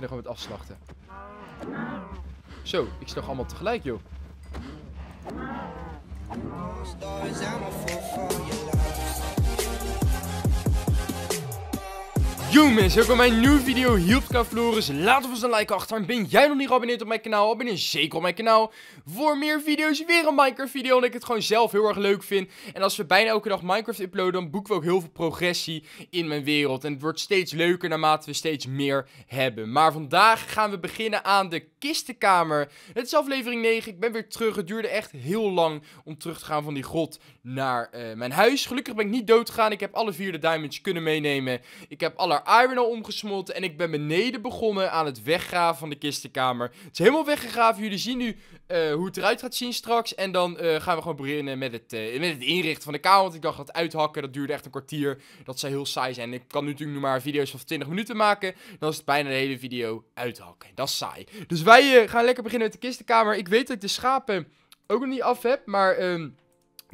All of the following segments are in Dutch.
beginnen gewoon met afslachten. Zo, ik slag allemaal tegelijk, joh. Yo mensen, welkom bij mijn nieuwe video hier op Laat Laat ons een like achter en ben jij nog niet geabonneerd op mijn kanaal, abonneer zeker op mijn kanaal. Voor meer video's, weer een Minecraft video, omdat ik het gewoon zelf heel erg leuk vind. En als we bijna elke dag Minecraft uploaden, dan boeken we ook heel veel progressie in mijn wereld. En het wordt steeds leuker naarmate we steeds meer hebben. Maar vandaag gaan we beginnen aan de kistenkamer. Het is aflevering 9, ik ben weer terug. Het duurde echt heel lang om terug te gaan van die grot naar eh, mijn huis. Gelukkig ben ik niet dood gegaan. Ik heb alle vier de diamonds kunnen meenemen. Ik heb alle iron al omgesmolten. En ik ben beneden begonnen aan het weggraven van de kistenkamer. Het is helemaal weggegraven. Jullie zien nu eh, hoe het eruit gaat zien straks. En dan eh, gaan we gewoon beginnen met het, met het inrichten van de kamer. Want ik dacht dat uithakken, dat duurde echt een kwartier. Dat zou heel saai zijn. Ik kan nu natuurlijk nog maar video's van 20 minuten maken. Dan is het bijna de hele video uithakken. Dat is saai. Dus wij gaan lekker beginnen met de kistenkamer. Ik weet dat ik de schapen ook nog niet af heb. Maar... Ehm,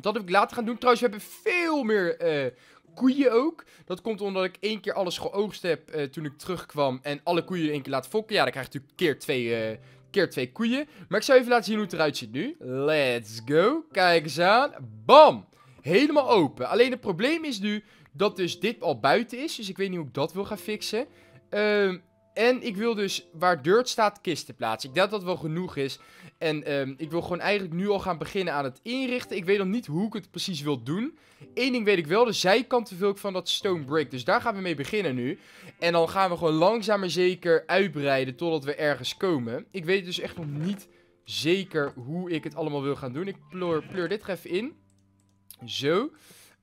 dat heb ik later gaan doen. Trouwens, we hebben veel meer eh, koeien ook. Dat komt omdat ik één keer alles geoogst heb eh, toen ik terugkwam. En alle koeien één keer laat fokken. Ja, dan krijg je natuurlijk keer twee, eh, keer twee koeien. Maar ik zou even laten zien hoe het eruit ziet nu. Let's go. Kijk eens aan. Bam. Helemaal open. Alleen het probleem is nu dat dus dit al buiten is. Dus ik weet niet hoe ik dat wil gaan fixen. Ehm, en ik wil dus waar dirt staat kisten plaatsen. Ik denk dat dat wel genoeg is. En ehm, ik wil gewoon eigenlijk nu al gaan beginnen aan het inrichten. Ik weet nog niet hoe ik het precies wil doen. Eén ding weet ik wel, de zijkant te ik van dat stone Break. Dus daar gaan we mee beginnen nu. En dan gaan we gewoon langzaam maar zeker uitbreiden totdat we ergens komen. Ik weet dus echt nog niet zeker hoe ik het allemaal wil gaan doen. Ik pleur, pleur dit er even in. Zo.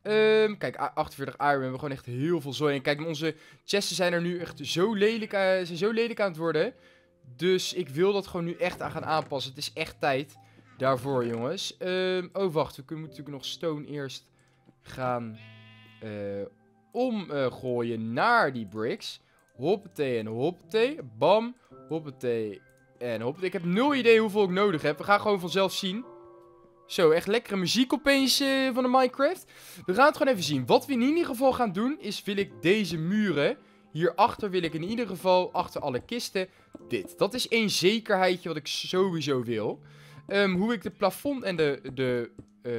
Ehm, kijk, 48 iron. We hebben gewoon echt heel veel zooi. En kijk, onze chesten zijn er nu echt zo lelijk, eh, zijn zo lelijk aan het worden. Dus ik wil dat gewoon nu echt aan gaan aanpassen. Het is echt tijd daarvoor, jongens. Ehm, oh, wacht. We kunnen natuurlijk nog stone eerst gaan eh, omgooien naar die bricks. Hoppatee en hoppatee. Bam. Hoppatee en hoppatee. Ik heb nul idee hoeveel ik nodig heb. We gaan gewoon vanzelf zien. Zo, echt lekkere muziek opeens uh, van de Minecraft. We gaan het gewoon even zien. Wat we in ieder geval gaan doen, is wil ik deze muren... Hierachter wil ik in ieder geval, achter alle kisten, dit. Dat is één zekerheidje wat ik sowieso wil. Ehm, hoe ik de plafond en de, de, eh,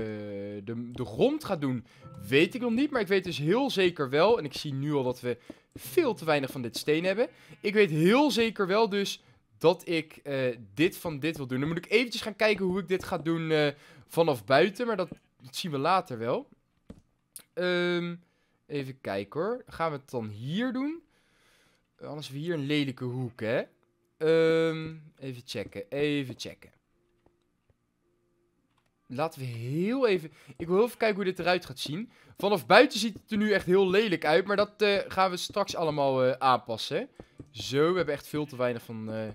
de, de grond ga doen, weet ik nog niet. Maar ik weet dus heel zeker wel, en ik zie nu al dat we veel te weinig van dit steen hebben. Ik weet heel zeker wel dus dat ik eh, dit van dit wil doen. Dan moet ik eventjes gaan kijken hoe ik dit ga doen eh, vanaf buiten. Maar dat, zien we later wel. Ehm, even kijken hoor. Gaan we het dan hier doen? Anders we hier een lelijke hoek, hè? Ehm, even checken, even checken. Laten we heel even... Ik wil heel even kijken hoe dit eruit gaat zien. Vanaf buiten ziet het er nu echt heel lelijk uit. Maar dat eh, gaan we straks allemaal eh, aanpassen. Zo, we hebben echt veel te weinig van, eh,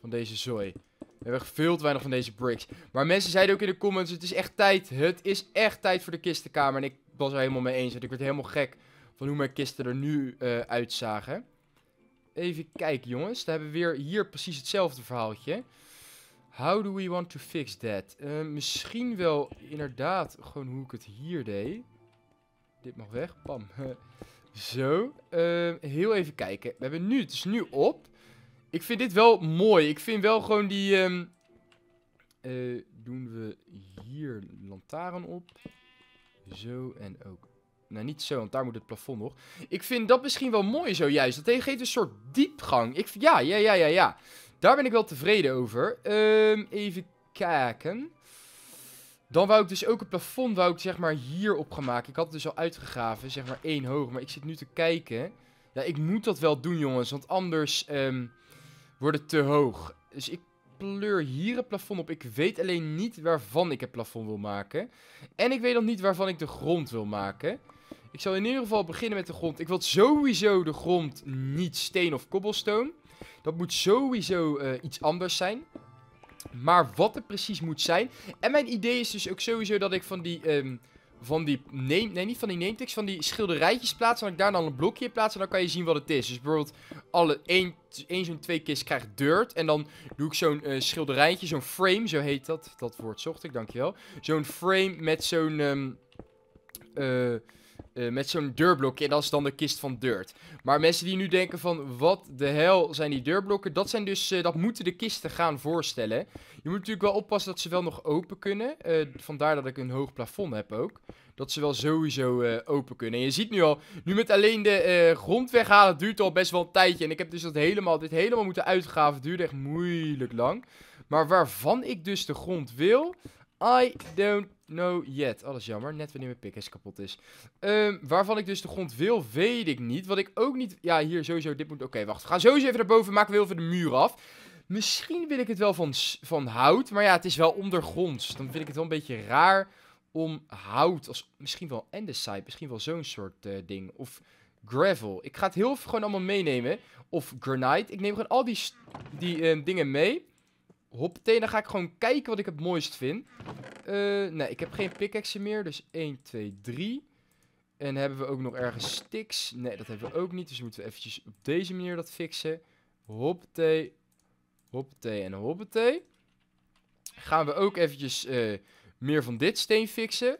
van deze zooi. We hebben echt veel te weinig van deze bricks. Maar mensen zeiden ook in de comments, het is echt tijd. Het is echt tijd voor de kistenkamer. En ik was er helemaal mee eens. Want ik werd helemaal gek van hoe mijn kisten er nu uitzagen. Even kijken, jongens. we hebben weer hier precies hetzelfde verhaaltje. How do we want to fix that? Eh, misschien wel inderdaad gewoon hoe ik het hier deed. Dit mag weg. Pam. Zo. Eh, heel even kijken. We hebben nu, het is nu op. Ik vind dit wel mooi. Ik vind wel gewoon die... Ehm, eh, doen we hier lantaarn op. Zo en ook nou, niet zo, want daar moet het plafond nog. Ik vind dat misschien wel mooi zo, juist. Dat geeft een soort diepgang. Ik, ja, ja, ja, ja, ja. Daar ben ik wel tevreden over. Ehm, even kijken. Dan wou ik dus ook het plafond wou ik zeg maar hierop gaan maken. Ik had het dus al uitgegraven, zeg maar één hoog. Maar ik zit nu te kijken. Ja, ik moet dat wel doen, jongens. Want anders um, wordt het te hoog. Dus ik pleur hier het plafond op. Ik weet alleen niet waarvan ik het plafond wil maken. En ik weet nog niet waarvan ik de grond wil maken. Ik zal in ieder geval beginnen met de grond. Ik wil sowieso de grond niet steen of cobblestone. Dat moet sowieso eh, iets anders zijn. Maar wat het precies moet zijn. En mijn idee is dus ook sowieso dat ik van die... Ehm, van die name, nee, niet van die nametext, van die schilderijtjes plaats. En ik daar dan een blokje in plaats en dan kan je zien wat het is. Dus bijvoorbeeld, alle één, één zo'n twee kist krijgt dirt. En dan doe ik zo'n eh, schilderijtje, zo'n frame, zo heet dat. Dat woord zocht ik, dankjewel. Zo'n frame met zo'n... Um, eh, met zo'n deurblokje. En dat is dan de kist van Dirt. Maar mensen die nu denken van wat de hel zijn die deurblokken. Dat, zijn dus, eh, dat moeten de kisten gaan voorstellen. Je moet natuurlijk wel oppassen dat ze wel nog open kunnen. Eh, vandaar dat ik een hoog plafond heb ook. Dat ze wel sowieso open kunnen. En je ziet nu al, nu met alleen de grond weghalen duurt al best wel een tijdje. En ik heb dus dat helemaal, dit helemaal moeten uitgaven. Het duurde echt moeilijk lang. Maar waarvan ik dus de grond wil, I don't know yet. Alles jammer, net wanneer mijn pickaxe kapot is. Ehm, waarvan ik dus de grond wil, weet ik niet. Wat ik ook niet... Ja, hier sowieso, dit moet... Oké, wacht. We gaan sowieso even naar boven, maken we even de muur af. Misschien wil ik het wel van, van hout, maar ja, het is wel ondergronds. Dan vind ik het wel een beetje raar om hout, als, misschien wel andesite, misschien wel zo'n soort eh, ding. Of gravel. Ik ga het heel gewoon allemaal meenemen. Of granite. Ik neem gewoon al die, die ehm, dingen mee. Hoppatee, dan ga ik gewoon kijken wat ik het mooist vind. Eh, nee, ik heb geen pickaxe meer. Dus 1, 2, 3. En hebben we ook nog ergens sticks? Nee, dat hebben we ook niet. Dus moeten we eventjes op deze manier dat fixen. Hoppatee. Hoppatee en hoppatee. Gaan we ook eventjes eh, meer van dit steen fixen.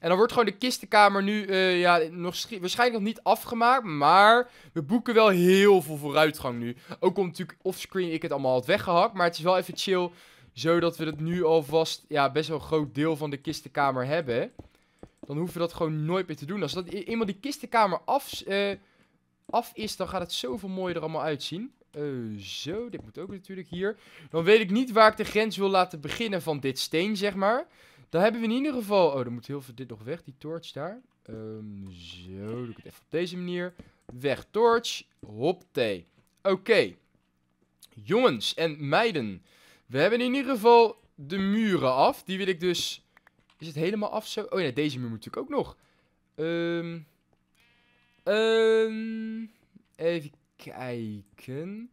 En dan wordt gewoon de kistenkamer nu eh, ja, nog waarschijnlijk nog niet afgemaakt. Maar we boeken wel heel veel vooruitgang nu. Ook omdat natuurlijk offscreen ik het allemaal had weggehakt. Maar het is wel even chill. Zodat we het nu alvast ja, best wel een groot deel van de kistenkamer hebben. Dan hoeven we dat gewoon nooit meer te doen. Als dat eenmaal die kistenkamer af, eh, af is, dan gaat het zoveel mooier er allemaal uitzien. Eh, zo, dit moet ook natuurlijk hier. Dan weet ik niet waar ik de grens wil laten beginnen van dit steen, zeg maar. Dan hebben we in ieder geval... Oh, dan moet heel veel dit nog weg, die torch daar. Ehm, zo, doe ik het even op deze manier. Weg torch. T. Oké. Jongens en meiden. We hebben in ieder geval de muren af. Die wil ik dus... Is het helemaal af zo? Oh nee, deze muur moet natuurlijk ook nog. Um, um, even kijken.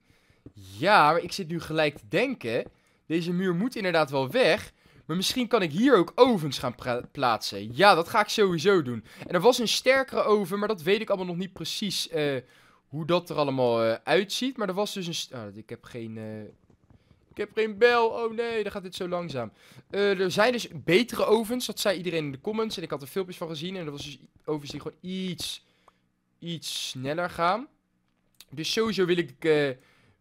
Ja, maar ik zit nu gelijk te denken. Deze muur moet inderdaad wel weg. Maar misschien kan ik hier ook ovens gaan plaatsen. Ja, dat ga ik sowieso doen. En er was een sterkere oven, maar dat weet ik allemaal nog niet precies eh, hoe dat er allemaal eh, uitziet. Maar er was dus een... Oh, ik heb geen... Eh, ik heb geen bel. Oh nee, dan gaat dit zo langzaam. er zijn dus betere ovens. Dat zei iedereen in de comments. En ik had er filmpjes van gezien. En er was dus ovens die gewoon iets... Iets sneller gaan. Dus sowieso wil ik,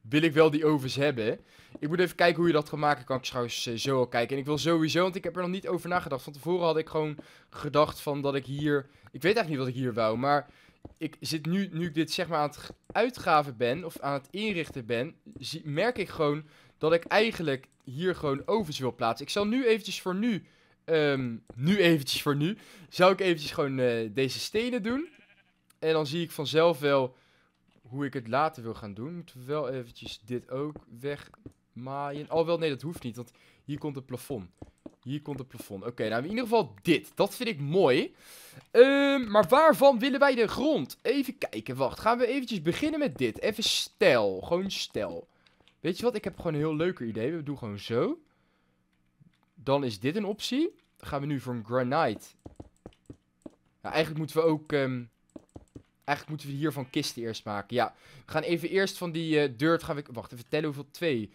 wil ik wel die ovens hebben. Ik moet even kijken hoe je dat gaat maken. Kan ik trouwens eh, zo al kijken. En ik wil sowieso, want ik heb er nog niet over nagedacht. Van tevoren had ik gewoon gedacht van dat ik hier... Ik weet eigenlijk niet wat ik hier wou, maar... Ik zit nu, nu ik dit zeg maar aan het uitgaven ben, of aan het inrichten ben, merk ik gewoon dat ik eigenlijk hier gewoon ovens wil plaatsen. Ik zal nu eventjes voor nu, ehm, nu eventjes voor nu, zou ik eventjes gewoon eh, deze stenen doen. En dan zie ik vanzelf wel hoe ik het later wil gaan doen. Moeten we wel eventjes dit ook weg maar, je, oh wel, nee, dat hoeft niet, want hier komt het plafond. Hier komt het plafond. Oké, okay, nou in ieder geval dit. Dat vind ik mooi. Ehm, maar waarvan willen wij de grond? Even kijken, wacht. Gaan we eventjes beginnen met dit. Even stel gewoon stel Weet je wat, ik heb gewoon een heel leuker idee. We doen gewoon zo. Dan is dit een optie. Dan gaan we nu voor een granite. Nou, eigenlijk moeten we ook... Ehm, eigenlijk moeten we hiervan kisten eerst maken. Ja, we gaan even eerst van die uh, dirt gaan Wacht, even tellen hoeveel... Twee,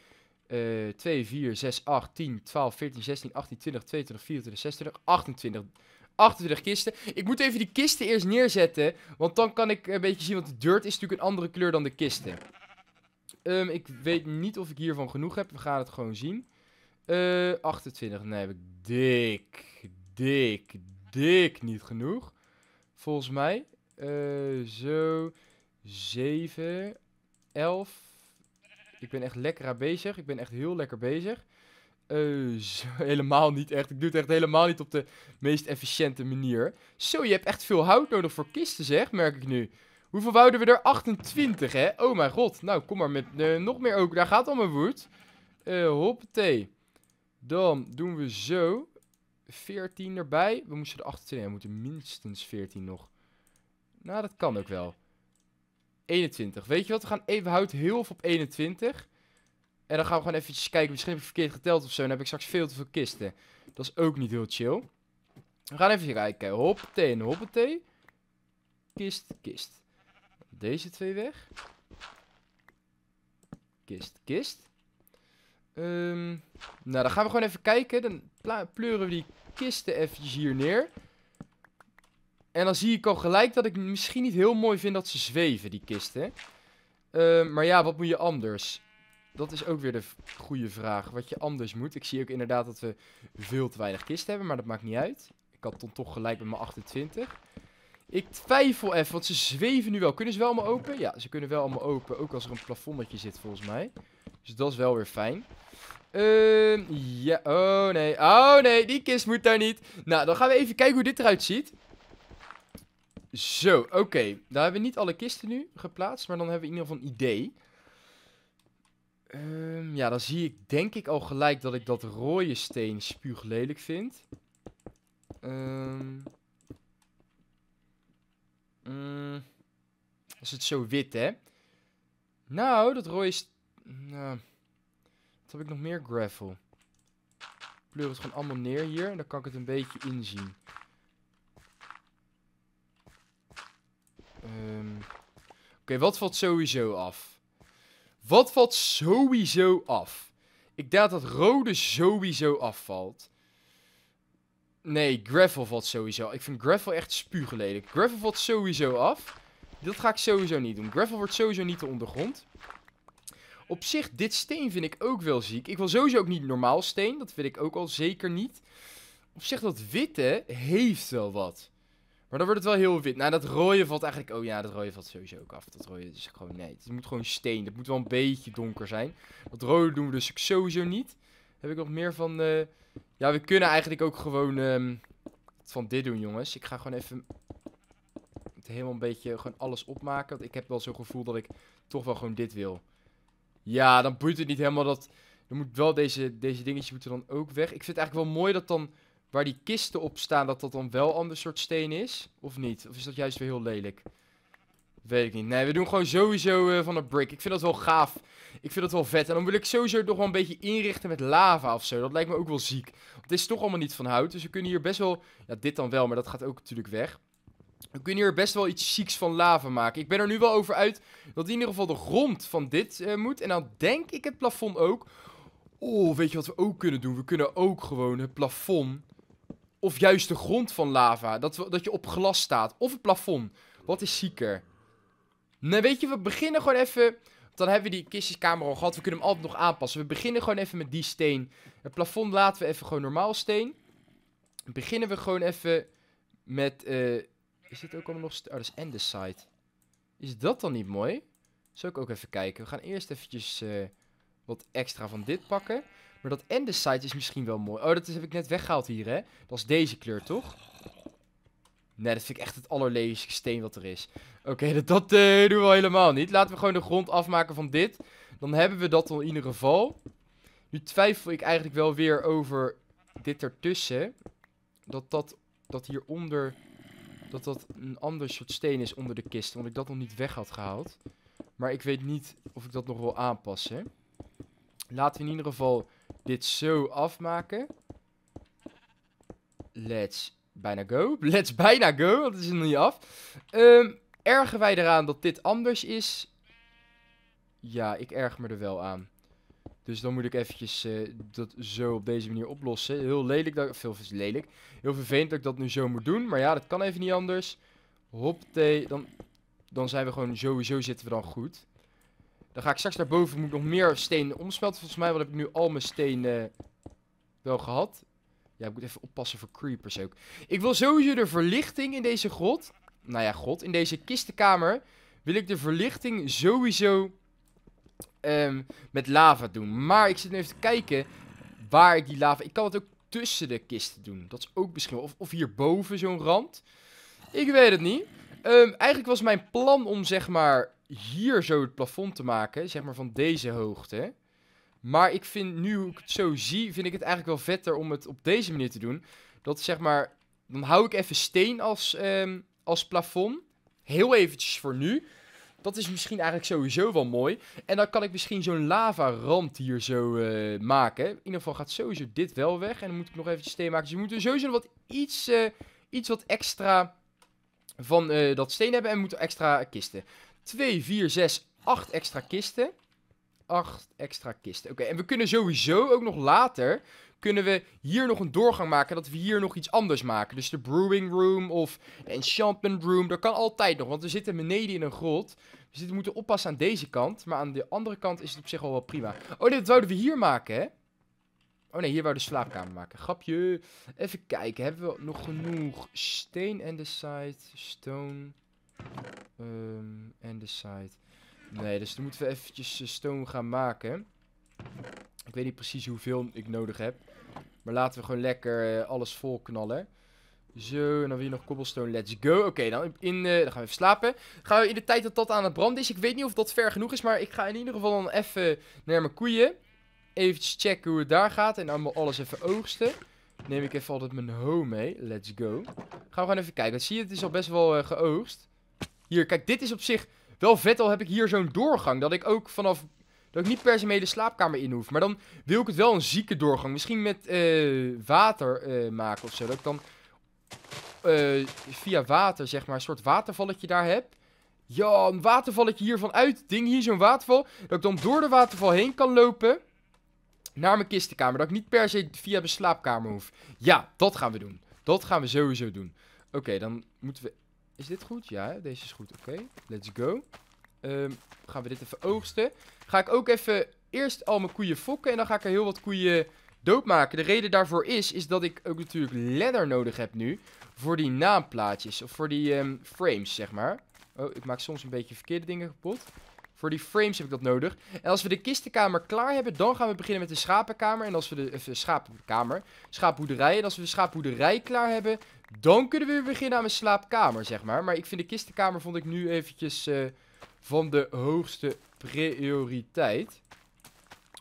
2, 4, 6, 8, 10, 12, 14, 16, 18, 20, 22, 24, 26, 28. 28 kisten. Ik moet even die kisten eerst neerzetten. Want dan kan ik een beetje zien. Want de dirt is natuurlijk een andere kleur dan de kisten. Um, ik weet niet of ik hiervan genoeg heb. We gaan het gewoon zien. Uh, eh, 28. Nee, heb ik dik, dik, dik niet genoeg. Volgens mij. Uh, zo. 7. 11. Ik ben echt lekker aan bezig. Ik ben echt heel lekker bezig. Eh, helemaal niet echt. Ik doe het echt helemaal niet op de meest efficiënte manier. Zo, je hebt echt veel hout nodig voor kisten, zeg, merk ik nu. Hoeveel wouden we er? 28, hè? Oh mijn god. Nou, kom maar met eh, nog meer ook. Daar gaat al mijn woed. Uh, hoppatee. Dan doen we zo. 14 erbij. We moesten er 28... we moeten minstens 14 nog. Nou, dat kan ook wel. 21. Weet je wat? We gaan even houden heel veel op 21. En dan gaan we gewoon eventjes kijken. Misschien heb ik verkeerd geteld of zo. Dan heb ik straks veel te veel kisten. Dat is ook niet heel chill. We gaan even kijken. Hoppatee en hoppatee. Kist, kist. Deze twee weg. Kist, kist. Ehm, nou, dan gaan we gewoon even kijken. Dan pleuren we die kisten eventjes hier neer. En dan zie ik al gelijk dat ik misschien niet heel mooi vind dat ze zweven, die kisten. Ehm, maar ja, wat moet je anders? Dat is ook weer de goede vraag. Wat je anders moet. Ik zie ook inderdaad dat we veel te weinig kisten hebben, maar dat maakt niet uit. Ik had dan toch gelijk met mijn 28. Ik twijfel even, want ze zweven nu wel. Kunnen ze wel allemaal open? Ja, ze kunnen wel allemaal open. Ook als er een plafondetje zit, volgens mij. Dus dat is wel weer fijn. Ehm, ja, oh nee. Oh nee, die kist moet daar niet. Nou, dan gaan we even kijken hoe dit eruit ziet. Zo, oké. Daar hebben we niet alle kisten nu geplaatst, maar dan hebben we in ieder geval een idee. Ehm, ja, dan zie ik denk ik al gelijk dat ik dat rode steen spuug lelijk vind. Um, is het zo wit, hè? Nou, dat rode Nou, wat heb ik nog meer gravel? Ik pleur het gewoon allemaal neer hier en dan kan ik het een beetje inzien. Oké, wat valt sowieso af? Wat valt sowieso af? Ik dacht dat rode sowieso afvalt. Nee, gravel valt sowieso af. Ik vind gravel echt spuuglelijk. Gravel valt sowieso af. Dat ga ik sowieso niet doen. Gravel wordt sowieso niet de ondergrond. Op zich, dit steen vind ik ook wel ziek. Ik wil sowieso ook niet normaal steen. Dat vind ik ook al zeker niet. Op zich, dat witte heeft wel wat. Maar dan wordt het wel heel wit. Nou, dat rode valt eigenlijk... Oh ja, dat rode valt sowieso ook af. Dat rode is gewoon... Nee, het moet gewoon steen. Dat moet wel een beetje donker zijn. Dat rode doen we dus sowieso niet. Heb ik nog meer van... Eh, ja, we kunnen eigenlijk ook gewoon... Ehm, van dit doen, jongens. Ik ga gewoon even... Het helemaal een beetje... Gewoon alles opmaken. Want ik heb wel zo'n gevoel dat ik... Toch wel gewoon dit wil. Ja, dan boeit het niet helemaal dat... Dan moet wel deze, deze dingetjes moeten dan ook weg. Ik vind het eigenlijk wel mooi dat dan waar die kisten op staan, dat dat dan wel een ander soort steen is? Of niet? Of is dat juist weer heel lelijk? Weet ik niet. Nee, we doen gewoon sowieso eh, van een brick. Ik vind dat wel gaaf. Ik vind dat wel vet. En dan wil ik sowieso toch wel een beetje inrichten met lava of zo. Dat lijkt me ook wel ziek. Want het is toch allemaal niet van hout. Dus we kunnen hier best wel... Ja, dit dan wel, maar dat gaat ook natuurlijk weg. We kunnen hier best wel iets zieks van lava maken. Ik ben er nu wel over uit dat in ieder geval de grond van dit eh, moet. En dan denk ik het plafond ook. Oh, weet je wat we ook kunnen doen? We kunnen ook gewoon het plafond of juist de grond van lava. Dat, we, dat je op glas staat. Of het plafond. Wat is zieker? Nou, weet je, we beginnen gewoon even... Dan hebben we die kistjeskamer al gehad. We kunnen hem altijd nog aanpassen. We beginnen gewoon even met die steen. Het plafond laten we even gewoon normaal steen. Beginnen we gewoon even met... Eh, is dit ook allemaal nog... Oh, dat is Endesite. Is dat dan niet mooi? zal ik ook even kijken. We gaan eerst eventjes eh, wat extra van dit pakken. Maar dat en de site is misschien wel mooi. Oh, dat is, heb ik net weggehaald hier, hè? Dat is deze kleur, toch? Nee, dat vind ik echt het allerlelijkste steen wat er is. Oké, dat, dat uh, doen we helemaal niet. Laten we gewoon de grond afmaken van dit. Dan hebben we dat al in ieder geval. Nu twijfel ik eigenlijk wel weer over dit ertussen. Dat dat, dat hieronder... Dat dat een ander soort steen is onder de kist. Want ik dat nog niet weg had gehaald. Maar ik weet niet of ik dat nog wil aanpassen. Laten we in ieder geval dit zo afmaken. Let's bijna go. Let's bijna go, want het is nog niet af. Ehm, ergen wij eraan dat dit anders is? Ja, ik erg me er wel aan. Dus dan moet ik eventjes eh, dat zo op deze manier oplossen. Heel lelijk dat... Veel is lelijk. Heel vervelend dat ik dat nu zo moet doen. Maar ja, dat kan even niet anders. Hop, Dan, dan zijn we gewoon... Sowieso zitten we dan goed. Dan ga ik straks naar boven. Moet ik nog meer stenen omsmelten. Volgens mij heb ik nu al mijn stenen wel gehad. Ja, ik moet even oppassen voor creepers ook. Ik wil sowieso de verlichting in deze grot. Nou ja, god. In deze kistenkamer wil ik de verlichting sowieso ehm, met lava doen. Maar ik zit nu even te kijken waar die lava... Ik kan het ook tussen de kisten doen. Dat is ook misschien... Of, of hierboven zo'n rand. Ik weet het niet. Um, eigenlijk was mijn plan om zeg maar hier zo het plafond te maken. Zeg maar van deze hoogte. Maar ik vind nu, hoe ik het zo zie, vind ik het eigenlijk wel vetter om het op deze manier te doen. Dat zeg maar, dan hou ik even steen als, ehm, als plafond. Heel eventjes voor nu. Dat is misschien eigenlijk sowieso wel mooi. En dan kan ik misschien zo'n lava-rand hier zo eh, maken. In ieder geval gaat sowieso dit wel weg. En dan moet ik nog eventjes steen maken. Dus je moet er sowieso wat iets, eh, iets wat extra van eh, dat steen hebben en moeten extra kisten. 2, 4, 6, 8 extra kisten. 8 extra kisten. Oké, en we kunnen sowieso ook nog later... kunnen we hier nog een doorgang maken... dat we hier nog iets anders maken. Dus de brewing room of enchantment room. Dat kan altijd nog, want we zitten beneden in een grot. Dus we we moeten oppassen aan deze kant. Maar aan de andere kant is het op zich al wel prima. Oh, dit zouden we hier maken, hè? Oh nee, hier we de slaapkamer maken. Grapje. Even kijken. Hebben we nog genoeg steen en de side? Stone. Ehm, en de side. Nee, dus dan moeten we eventjes eh, stone gaan maken. Ik weet niet precies hoeveel ik nodig heb. Maar laten we gewoon lekker eh, alles vol knallen. Zo, en dan weer nog cobblestone, let's go. Oké, dan, nou, in, uh, dan gaan we even slapen. Gaan we in de tijd dat dat aan het branden is. Ik weet niet of dat ver genoeg is, maar ik ga in ieder geval dan even naar mijn koeien. Even checken hoe het daar gaat. En allemaal alles even oogsten. Neem ik even altijd mijn home mee. Let's go. Gaan we gaan even kijken. Zie je, het is al best wel eh, geoogst. Hier, kijk, dit is op zich wel vet. Al heb ik hier zo'n doorgang. Dat ik ook vanaf... Dat ik niet per se mee de slaapkamer in hoef. Maar dan wil ik het wel een zieke doorgang. Misschien met eh, water eh, maken of zo. Dat ik dan via water, zeg maar, een soort watervalletje daar heb. Ja, een watervalletje hier vanuit. Ding hier, zo'n waterval. Dat ik dan door de waterval heen kan lopen naar mijn kistenkamer. Dat ik niet per se via mijn slaapkamer hoef. Ja, dat gaan we doen. Dat gaan we sowieso doen. Oké, dan moeten we... Is dit goed? Ja, deze is goed. Oké, let's go. Ehm, gaan we dit even oogsten. Ga ik ook even eerst al mijn koeien fokken. En dan ga ik er heel wat koeien doodmaken. De reden daarvoor is, is dat ik ook natuurlijk leather nodig heb nu. Voor die naamplaatjes. Of voor die ehm, frames, zeg maar. Oh, ik maak soms een beetje verkeerde dingen kapot. Voor die frames heb ik dat nodig. En als we de kistenkamer klaar hebben, dan gaan we beginnen met de schapenkamer. En als we de eh, schapenkamer, schaapboerderij. En als we de schaapboerderij klaar hebben, dan kunnen we weer beginnen aan mijn slaapkamer, zeg maar. Maar ik vind de kistenkamer vond ik nu eventjes eh, van de hoogste prioriteit.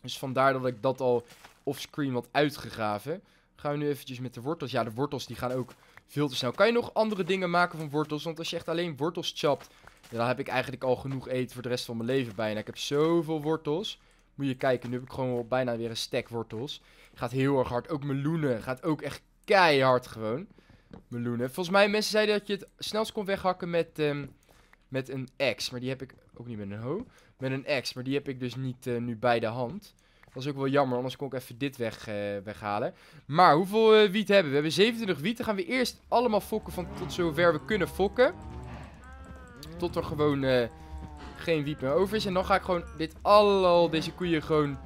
Dus vandaar dat ik dat al offscreen wat uitgegraven. Gaan we nu eventjes met de wortels. Ja, de wortels die gaan ook veel te snel. Kan je nog andere dingen maken van wortels? Want als je echt alleen wortels chapt, ja, dan heb ik eigenlijk al genoeg eten voor de rest van mijn leven bijna. Ik heb zoveel wortels. Moet je kijken, nu heb ik gewoon bijna weer een stack wortels. Gaat heel erg hard. Ook meloenen. Gaat ook echt keihard gewoon. Meloenen. Volgens mij, mensen zeiden dat je het snelst kon weghakken met, ehm, met een axe. Maar die heb ik ook niet met een hoe. Met een axe. Maar die heb ik dus niet eh, nu bij de hand. Dat is ook wel jammer, anders kon ik even dit weg, eh, weghalen. Maar hoeveel eh, wiet hebben we? We hebben 27 wiet. Dan gaan we eerst allemaal fokken van tot zover we kunnen fokken. Tot er gewoon eh, geen wiet meer over is. En dan ga ik gewoon dit al, al deze koeien gewoon...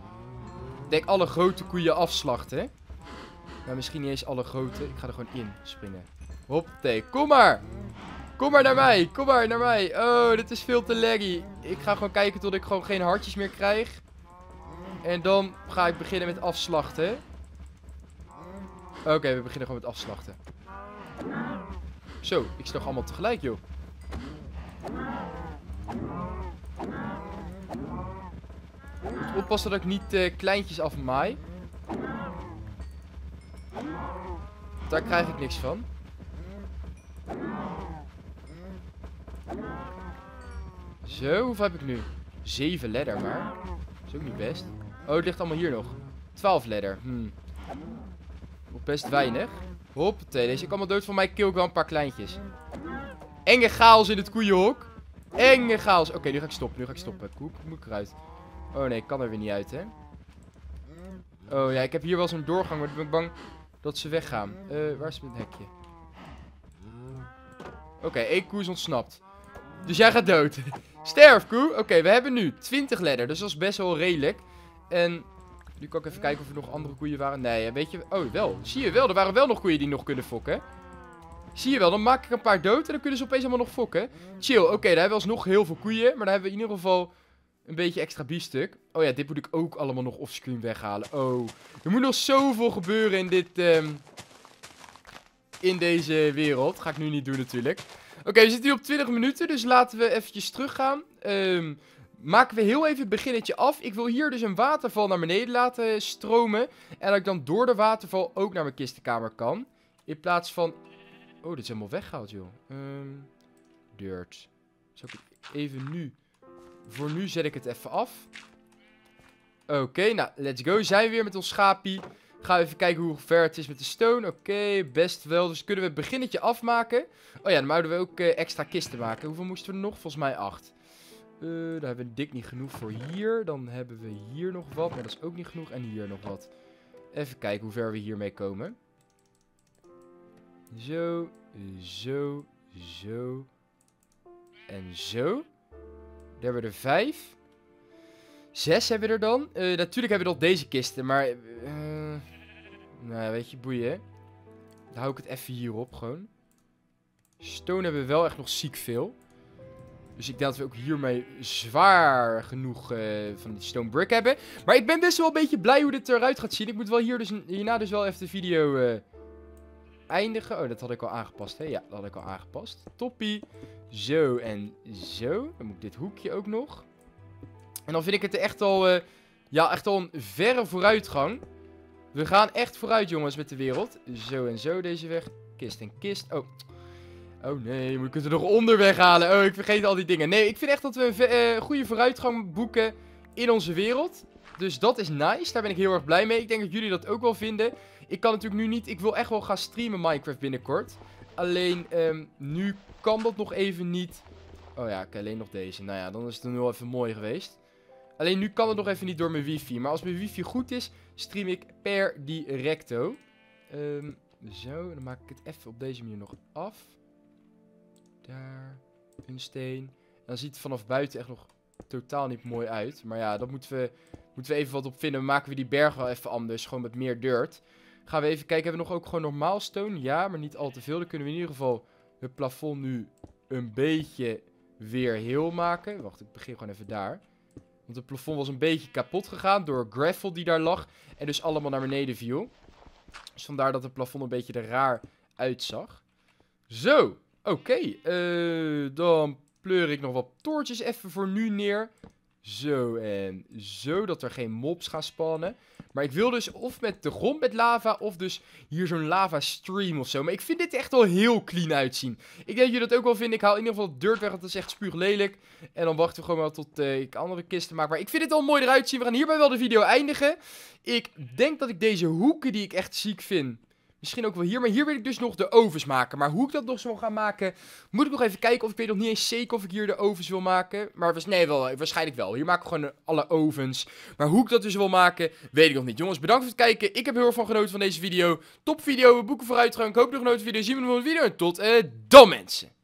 denk alle grote koeien afslachten. Maar misschien niet eens alle grote. Ik ga er gewoon in springen. Hoppatee, kom maar! Kom maar naar mij, kom maar naar mij. Oh, dit is veel te laggy. Ik ga gewoon kijken tot ik gewoon geen hartjes meer krijg. En dan ga ik beginnen met afslachten. Oké, we beginnen gewoon met afslachten. Zo, ik slag allemaal tegelijk, joh. oppassen dat ik niet uh, kleintjes afmaai. Daar krijg ik niks van. Zo, hoeveel heb ik nu? Zeven ladder maar. Dat is ook niet best. Oh, het ligt allemaal hier nog. 12 ladder. Hmm. best weinig. Hoppatee, deze ik allemaal dood van mij. Kill ik wel een paar kleintjes. Enge chaos in het koeienhok. Enge chaos. Oké, nu ga ik stoppen. Nu ga ik stoppen. Koek, moet ik eruit. Oh nee, ik kan er weer niet uit, hè. Oh ja, ik heb hier wel zo'n doorgang, maar ik ben bang dat ze weggaan. Eh, waar is mijn hekje? Oké, één koe is ontsnapt. Dus jij gaat dood. Sterf, koe. Oké, we hebben nu 20 ladder. Dus dat is best wel redelijk. En nu kan ik even kijken of er nog andere koeien waren. Nee, weet je... Oh, wel. Zie je wel, er waren wel nog koeien die nog kunnen fokken. Zie je wel, dan maak ik een paar dood en dan kunnen ze opeens allemaal nog fokken. Chill, oké, daar hebben we alsnog heel veel koeien. Maar daar hebben we in ieder geval een beetje extra biefstuk. Oh ja, dit moet ik ook allemaal nog offscreen weghalen. Oh, er moet nog zoveel gebeuren in dit... Um, in deze wereld. Ga ik nu niet doen natuurlijk. Oké, we zitten nu op 20 minuten, dus laten we eventjes teruggaan. Ehm maken we heel even het beginnetje af. Ik wil hier dus een waterval naar beneden laten stromen. En dat ik dan door de waterval ook naar mijn kistenkamer kan. In plaats van... Oh, dit is helemaal weggehaald, joh. Um, dirt. Zal ik even nu... Voor nu zet ik het even af. Oké, nou, let's go. Zijn we weer met ons schapie? Gaan we even kijken hoe ver het is met de stone. Oké, best wel. Dus kunnen we het beginnetje afmaken. Oh ja, dan moeten we ook eh, extra kisten maken. Hoeveel moesten we nog? Volgens mij acht. Uh, daar hebben we dik niet genoeg voor hier. Dan hebben we hier nog wat, maar dat is ook niet genoeg. En hier nog wat. Even kijken hoe ver we hiermee komen. Zo, zo, zo. En zo. Daar hebben we er vijf. Zes hebben we er dan. Eh, natuurlijk hebben we nog deze kisten, maar... Uh, nou, weet je, boeien. Dan hou ik het even hierop, gewoon. Stone hebben we wel echt nog ziek veel. Dus ik denk dat we ook hiermee zwaar genoeg eh, van die stone brick hebben. Maar ik ben best wel een beetje blij hoe dit eruit gaat zien. Ik moet wel hier dus, hierna dus wel even de video eh, eindigen. Oh, dat had ik al aangepast, hè? Ja, dat had ik al aangepast. Toppie. Zo en zo. Dan moet ik dit hoekje ook nog. En dan vind ik het echt al, eh, ja, echt al een verre vooruitgang. We gaan echt vooruit, jongens, met de wereld. Zo en zo deze weg. Kist en kist. Oh, Oh nee, moet ik ze nog onder halen. Oh, ik vergeet al die dingen. Nee, ik vind echt dat we een eh, goede vooruitgang boeken in onze wereld. Dus dat is nice. Daar ben ik heel erg blij mee. Ik denk dat jullie dat ook wel vinden. Ik kan natuurlijk nu niet... Ik wil echt wel gaan streamen Minecraft binnenkort. Alleen, ehm, nu kan dat nog even niet. Oh ja, ik alleen nog deze. Nou ja, dan is het nu wel even mooi geweest. Alleen nu kan het nog even niet door mijn wifi. Maar als mijn wifi goed is, stream ik per directo. Ehm, zo, dan maak ik het even op deze manier nog af. Daar. Een steen. En dan ziet het vanaf buiten echt nog totaal niet mooi uit. Maar ja, dat moeten we, moeten we even wat op vinden. Maken we die berg wel even anders. Gewoon met meer dirt. Gaan we even kijken. Hebben we nog ook gewoon normaal stone? Ja, maar niet al te veel. Dan kunnen we in ieder geval het plafond nu een beetje weer heel maken. Wacht, ik begin gewoon even daar. Want het plafond was een beetje kapot gegaan door gravel die daar lag. En dus allemaal naar beneden viel. Dus vandaar dat het plafond een beetje er raar uitzag. Zo, Oké, eh, dan pleur ik nog wat toortjes even voor nu neer. Zo en zo, dat er geen mobs gaan spannen. Maar ik wil dus of met de grond met lava, of dus hier zo'n lava stream of zo. Maar ik vind dit echt wel heel clean uitzien. Ik denk dat jullie dat ook wel vinden. Ik haal in ieder geval de dirt weg, want dat is echt spuug lelijk. En dan wachten we gewoon wel tot uh, ik andere kisten maak. Maar ik vind dit al mooi eruit zien. We gaan hierbij wel de video eindigen. Ik denk dat ik deze hoeken die ik echt ziek vind, Misschien ook wel hier. Maar hier wil ik dus nog de ovens maken. Maar hoe ik dat nog zo gaan maken, moet ik nog even kijken. Of ik weet nog niet eens zeker of ik hier de ovens wil maken. Maar was, nee, wel, waarschijnlijk wel. Hier maak ik gewoon alle ovens. Maar hoe ik dat dus wil maken, weet ik nog niet. Jongens, bedankt voor het kijken. Ik heb heel erg van genoten van deze video. Top video, we boeken vooruit. Ik hoop nog genoten van video. Zien we nog een video. En tot uh, dan mensen.